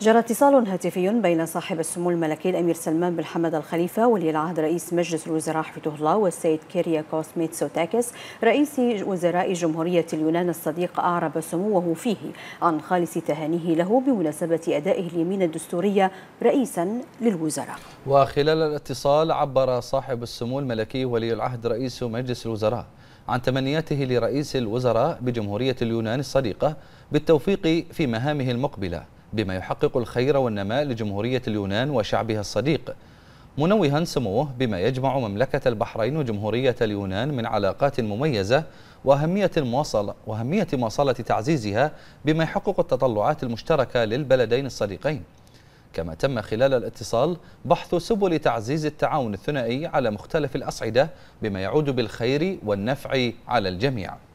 جرى اتصال هاتفي بين صاحب السمو الملكي الامير سلمان بن حمد الخليفه ولي العهد رئيس مجلس الوزراء حفظه الله والسيد كيرياكوس ميتسوتاكس رئيس وزراء جمهوريه اليونان الصديق اعرب سموه فيه عن خالص تهانيه له بمناسبه ادائه اليمين الدستوريه رئيسا للوزراء. وخلال الاتصال عبر صاحب السمو الملكي ولي العهد رئيس مجلس الوزراء عن تمنياته لرئيس الوزراء بجمهوريه اليونان الصديقه بالتوفيق في مهامه المقبله. بما يحقق الخير والنماء لجمهورية اليونان وشعبها الصديق منوها سموه بما يجمع مملكة البحرين وجمهورية اليونان من علاقات مميزة وأهمية, المواصلة وأهمية مواصلة تعزيزها بما يحقق التطلعات المشتركة للبلدين الصديقين كما تم خلال الاتصال بحث سبل تعزيز التعاون الثنائي على مختلف الأصعدة بما يعود بالخير والنفع على الجميع